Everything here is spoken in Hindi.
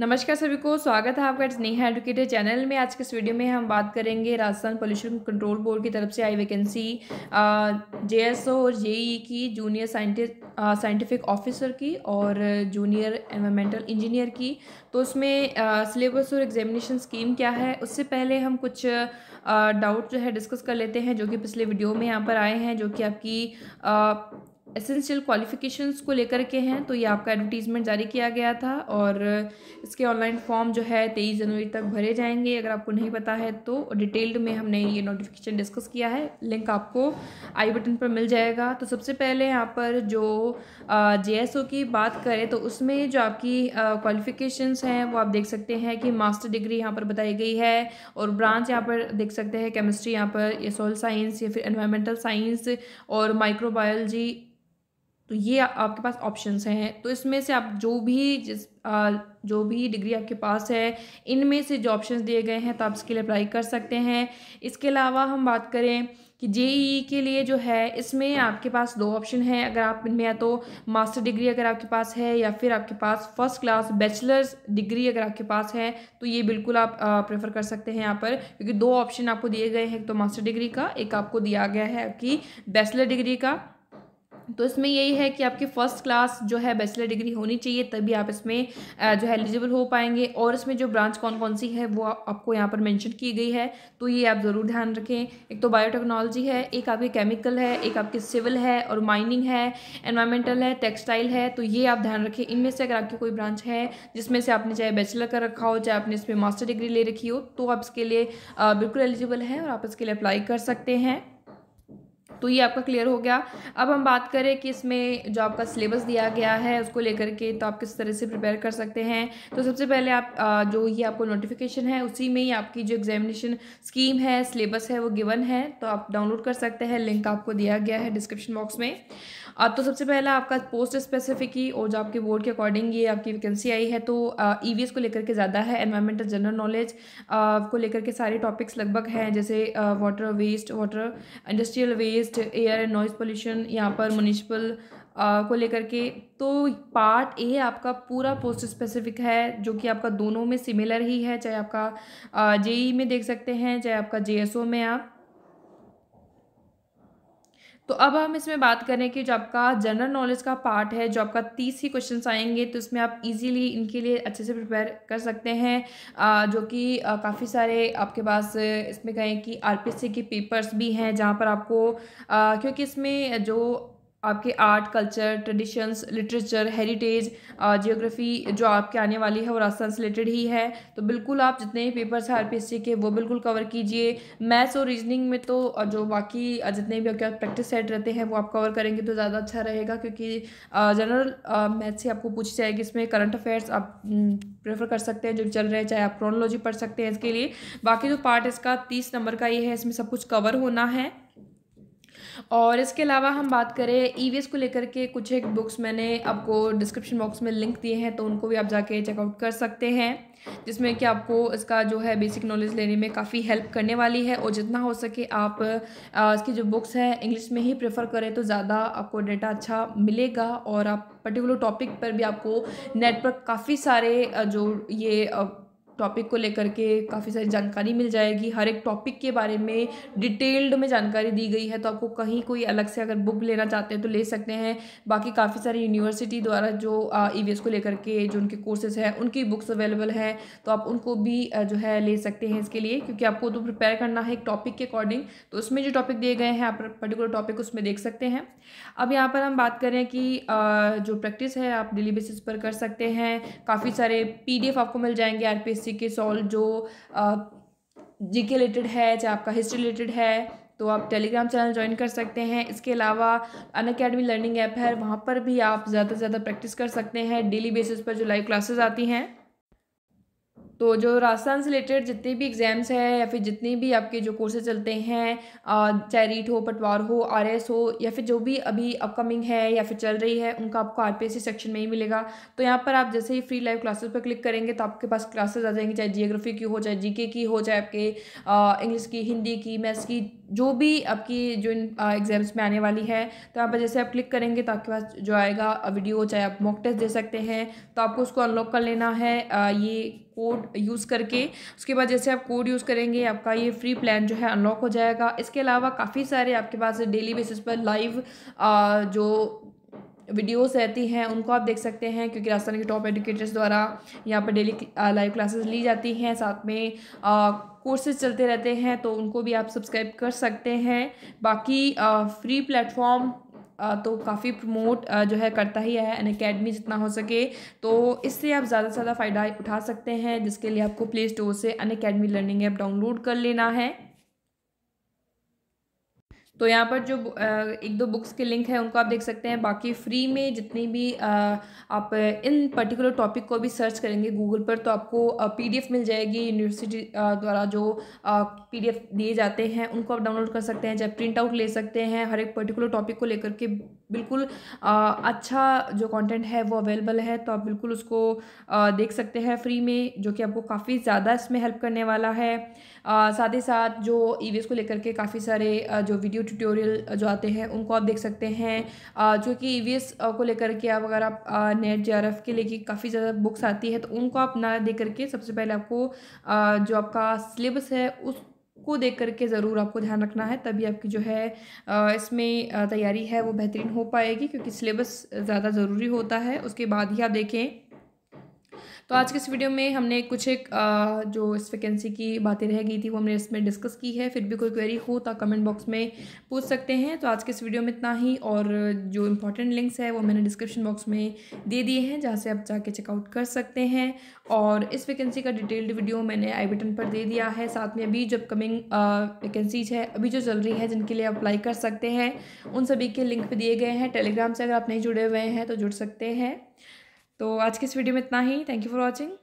नमस्कार सभी को स्वागत है आपका स्नेहा नेहा एडुकेटर चैनल में आज के इस वीडियो में हम बात करेंगे राजस्थान पोल्यूशन कंट्रोल बोर्ड की तरफ से आई वैकेंसी ओ और जेई e की जूनियर साइंटिस्ट साइंटिफिक ऑफिसर की और जूनियर एनवायरमेंटल इंजीनियर की तो उसमें सिलेबस और एग्जामिनेशन स्कीम क्या है उससे पहले हम कुछ डाउट जो है डिस्कस कर लेते हैं जो कि पिछले वीडियो में यहाँ पर आए हैं जो कि आपकी एसेंशियल क्वालिफिकेशंस को लेकर के हैं तो ये आपका एडवर्टीज़मेंट जारी किया गया था और इसके ऑनलाइन फॉर्म जो है तेईस जनवरी तक भरे जाएंगे अगर आपको नहीं पता है तो डिटेल्ड में हमने ये नोटिफिकेशन डिस्कस किया है लिंक आपको आई बटन पर मिल जाएगा तो सबसे पहले यहाँ पर जो जे की बात करें तो उसमें जो आपकी क्वालिफिकेशंस हैं वो आप देख सकते हैं कि मास्टर डिग्री यहाँ पर बताई गई है और ब्रांच यहाँ पर देख सकते हैं केमिस्ट्री यहाँ पर या सोल साइंस या फिर एनवायरमेंटल साइंस और माइक्रोबायोलॉजी तो ये आपके पास ऑप्शंस हैं तो इसमें से आप जो भी जिस आ, जो भी डिग्री आपके पास है इनमें से जो ऑप्शंस दिए गए हैं तो आप इसके लिए अप्लाई कर सकते हैं इसके अलावा हम बात करें कि जे e e के लिए जो है इसमें आपके पास दो ऑप्शन हैं अगर आप इनमें या तो मास्टर डिग्री अगर आपके पास है या फिर आपके पास फर्स्ट क्लास बैचलर्स डिग्री अगर आपके पास है तो ये बिल्कुल आप प्रेफर कर सकते हैं यहाँ पर क्योंकि दो ऑप्शन आपको दिए गए हैं एक तो मास्टर डिग्री का एक आपको दिया गया है आपकी बैचलर डिग्री का तो इसमें यही है कि आपकी फ़र्स्ट क्लास जो है बैचलर डिग्री होनी चाहिए तभी आप इसमें जो है एलिजिबल हो पाएंगे और इसमें जो ब्रांच कौन कौन सी है वो आपको यहाँ पर मेंशन की गई है तो ये आप ज़रूर ध्यान रखें एक तो बायोटेक्नोलॉजी है एक आपकी केमिकल है एक आपकी सिविल है और माइनिंग है एनवायरमेंटल है टेक्सटाइल है तो ये आप ध्यान रखें इनमें से अगर आपकी कोई ब्रांच है जिसमें से आपने चाहे बैचलर कर रखा हो चाहे आपने इसमें मास्टर डिग्री ले रखी हो तो आप इसके लिए बिल्कुल एलिजिबल है और आप इसके लिए अप्लाई कर सकते हैं तो ये आपका क्लियर हो गया अब हम बात करें कि इसमें जो आपका सिलेबस दिया गया है उसको लेकर के तो आप किस तरह से प्रिपेयर कर सकते हैं तो सबसे पहले आप जो ये आपको नोटिफिकेशन है उसी में ही आपकी जो एग्जामिनेशन स्कीम है सिलेबस है वो गिवन है तो आप डाउनलोड कर सकते हैं लिंक आपको दिया गया है डिस्क्रिप्शन बॉक्स में अब तो सबसे पहला आपका पोस्ट स्पेसिफिक ही और जो आपके बोर्ड के अकॉर्डिंग ये आपकी वैकेंसी आई है तो ई e को लेकर के ज़्यादा है एनवायरमेंटल जनरल नॉलेज को लेकर के सारे टॉपिक्स लगभग हैं जैसे water waste water industrial waste air and noise pollution यहाँ पर म्यूनिसिपल Uh, को लेकर के तो पार्ट ए आपका पूरा पोस्ट स्पेसिफिक है जो कि आपका दोनों में सिमिलर ही है चाहे आपका जेई uh, e में देख सकते हैं चाहे आपका जेएसओ में आप तो अब हम इसमें बात करें कि जो आपका जनरल नॉलेज का पार्ट है जो आपका तीस ही क्वेश्चन आएंगे तो इसमें आप इजीली इनके लिए अच्छे से प्रिपेयर कर सकते हैं जो कि काफ़ी सारे आपके पास इसमें कहें कि आर के पेपर्स भी हैं जहाँ पर आपको क्योंकि इसमें जो आपके art culture traditions literature heritage geography जो आपके आने वाली है वो राजस्थान से रिलेटेड ही है तो बिल्कुल आप जितने भी पेपर्स हैं आर पी के वो बिल्कुल कवर कीजिए मैथ्स और रीजनिंग में तो जो बाकी जितने भी आपके प्रैक्टिस सेट रहते हैं वो आप कवर करेंगे तो ज़्यादा अच्छा रहेगा क्योंकि जनरल मैथ्स से आपको पूछी जाएगी इसमें करंट अफेयर्स आप प्रेफर कर सकते हैं जो चल रहे हैं चाहे आप क्रोनोलॉजी पढ़ सकते हैं इसके लिए बाकी जो पार्ट इसका तीस नंबर का ये है इसमें सब कुछ कवर होना है और इसके अलावा हम बात करें ई e को लेकर के कुछ एक बुक्स मैंने आपको डिस्क्रिप्शन बॉक्स में लिंक दिए हैं तो उनको भी आप जाके चेकआउट कर सकते हैं जिसमें कि आपको इसका जो है बेसिक नॉलेज लेने में काफ़ी हेल्प करने वाली है और जितना हो सके आप इसकी जो बुक्स हैं इंग्लिश में ही प्रेफर करें तो ज़्यादा आपको डेटा अच्छा मिलेगा और आप पर्टिकुलर टॉपिक पर भी आपको नेट पर काफ़ी सारे जो ये टॉपिक को लेकर के काफ़ी सारी जानकारी मिल जाएगी हर एक टॉपिक के बारे में डिटेल्ड में जानकारी दी गई है तो आपको कहीं कोई अलग से अगर बुक लेना चाहते हैं तो ले सकते हैं बाकी काफ़ी सारी यूनिवर्सिटी द्वारा जो ई को लेकर के जो उनके कोर्सेज हैं उनकी बुक्स अवेलेबल हैं तो आप उनको भी जो है ले सकते हैं इसके लिए क्योंकि आपको तो प्रिपेयर करना है एक टॉपिक के अकॉर्डिंग तो उसमें जो टॉपिक दिए गए हैं आप पर्टिकुलर टॉपिक उसमें देख सकते हैं अब यहाँ पर हम बात करें कि जो प्रैक्टिस है आप डेली बेसिस पर कर सकते हैं काफ़ी सारे पी आपको मिल जाएंगे आर जैसे के सॉल्व जो जी के रिलेटेड है चाहे आपका हिस्ट्री रिलेटेड है तो आप टेलीग्राम चैनल ज्वाइन कर सकते हैं इसके अलावा अन अकेडमी लर्निंग ऐप है वहाँ पर भी आप ज़्यादा से ज़्यादा प्रैक्टिस कर सकते हैं डेली बेसिस पर जो लाइव क्लासेस आती हैं तो जो राजस्थान से रिलेटेड जितने भी एग्ज़ाम्स हैं या फिर जितने भी आपके जो कोर्सेज चलते हैं चाहे रीट हो पटवार हो आर एस हो या फिर जो भी अभी अपकमिंग है या फिर चल रही है उनका आपको R P S C section में ही मिलेगा तो यहाँ पर आप जैसे ही फ्री लाइव क्लासेस पर क्लिक करेंगे तो आपके पास क्लासेज आ जाएंगे चाहे जियोग्राफी की हो चाहे जी के की हो चाहे आपके इंग्लिश की हिंदी की मैथ्स की जो भी आपकी जो इन एग्ज़ाम्स में आने वाली है तो यहाँ पर जैसे आप क्लिक करेंगे तो आपके पास जो आएगा वीडियो चाहे आप मॉक टेस्ट दे सकते हैं तो आपको उसको अनलॉक कर लेना है ये कोड यूज़ करके उसके बाद जैसे आप कोड यूज़ करेंगे आपका ये फ्री प्लान जो है अनलॉक हो जाएगा इसके अलावा काफ़ी सारे आपके पास डेली बेसिस पर लाइव जो वीडियोस रहती हैं उनको आप देख सकते हैं क्योंकि राजस्थान के टॉप एडुकेटर्स द्वारा यहाँ पर डेली लाइव क्लासेस ली जाती हैं साथ में कोर्सेज चलते रहते हैं तो उनको भी आप सब्सक्राइब कर सकते हैं बाकी आ, फ्री प्लेटफॉर्म तो काफ़ी प्रमोट जो है करता ही है एन अकेडमी जितना हो सके तो इससे आप ज़्यादा से ज़्यादा फ़ायदा उठा सकते हैं जिसके लिए आपको प्ले स्टोर से Unacademy learning app download कर लेना है तो यहाँ पर जो एक दो बुक्स के लिंक है उनको आप देख सकते हैं बाकी फ्री में जितनी भी आप इन पर्टिकुलर टॉपिक को भी सर्च करेंगे गूगल पर तो आपको पीडीएफ मिल जाएगी यूनिवर्सिटी द्वारा जो पीडीएफ दिए जाते हैं उनको आप डाउनलोड कर सकते हैं चाहे प्रिंट आउट ले सकते हैं हर एक पर्टिकुलर टॉपिक को लेकर के बिल्कुल आ, अच्छा जो कंटेंट है वो अवेलेबल है तो आप बिल्कुल उसको आ, देख सकते हैं फ्री में जो कि आपको काफ़ी ज़्यादा इसमें हेल्प करने वाला है आ, साथ ही साथ जो ई को लेकर के काफ़ी सारे जो वीडियो ट्यूटोरियल जो आते हैं उनको आप देख सकते हैं आ, जो कि ई को लेकर के आप अगर आप नेट जे के लेके काफ़ी ज़्यादा बुक्स आती है तो उनको आप ना देख करके सबसे पहले आपको आ, जो आपका सिलेबस है उस को देख करके ज़रूर आपको ध्यान रखना है तभी आपकी जो है इसमें तैयारी है वो बेहतरीन हो पाएगी क्योंकि सिलेबस ज़्यादा ज़रूरी होता है उसके बाद ही आप देखें तो आज के इस वीडियो में हमने कुछ एक आ, जो इस वैकेंसी की बातें रह गई थी वो हमने इसमें डिस्कस की है फिर भी कोई क्वेरी हो तो कमेंट बॉक्स में पूछ सकते हैं तो आज के इस वीडियो में इतना ही और जो इंपॉर्टेंट लिंक्स है वो मैंने डिस्क्रिप्शन बॉक्स में दे दिए हैं जहाँ से आप जाके चेकआउट कर सकते हैं और इस वैकेंसी का डिटेल्ड वीडियो मैंने आई बटन पर दे दिया है साथ में अभी जो अपकमिंग वैकेंसीज है अभी जो चल रही है जिनके लिए अप्लाई कर सकते हैं उन सभी के लिंक पर दिए गए हैं टेलीग्राम से अगर आप नहीं जुड़े हुए हैं तो जुड़ सकते हैं तो आज के इस वीडियो में इतना ही थैंक यू फॉर वॉचिंग